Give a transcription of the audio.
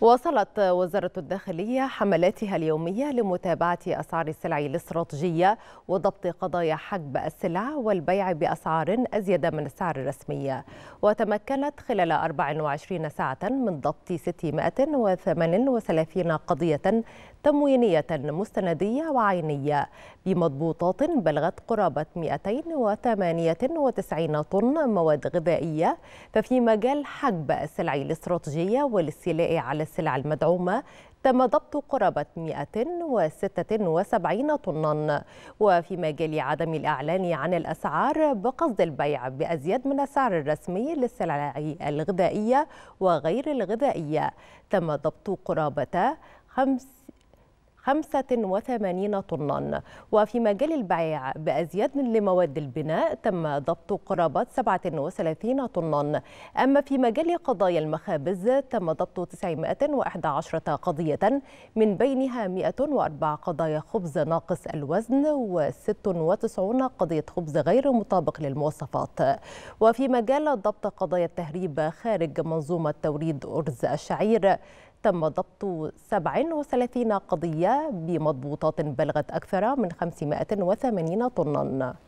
واصلت وزارة الداخلية حملاتها اليومية لمتابعة أسعار السلع الاستراتيجية وضبط قضايا حجب السلع والبيع بأسعار أزيد من السعر الرسمي وتمكنت خلال 24 ساعة من ضبط 638 قضية تموينية مستندية وعينية بمضبوطات بلغت قرابة 298 طن مواد غذائية ففي مجال حجب السلع الاستراتيجية والاستيلاء على السلع المدعومة تم ضبط قرابة 176 طنا وفي مجال عدم الإعلان عن الأسعار بقصد البيع بأزيد من السعر الرسمي للسلع الغذائية وغير الغذائية تم ضبط قرابة 5 85 طنا وفي مجال البيع بأزياد لمواد البناء تم ضبط قرابة 37 طنا أما في مجال قضايا المخابز تم ضبط 911 قضية من بينها 104 قضايا خبز ناقص الوزن و96 قضية خبز غير مطابق للمواصفات وفي مجال ضبط قضايا التهريب خارج منظومة توريد أرز الشعير تم ضبط 37 قضية بمضبوطات بلغت أكثر من 580 طناً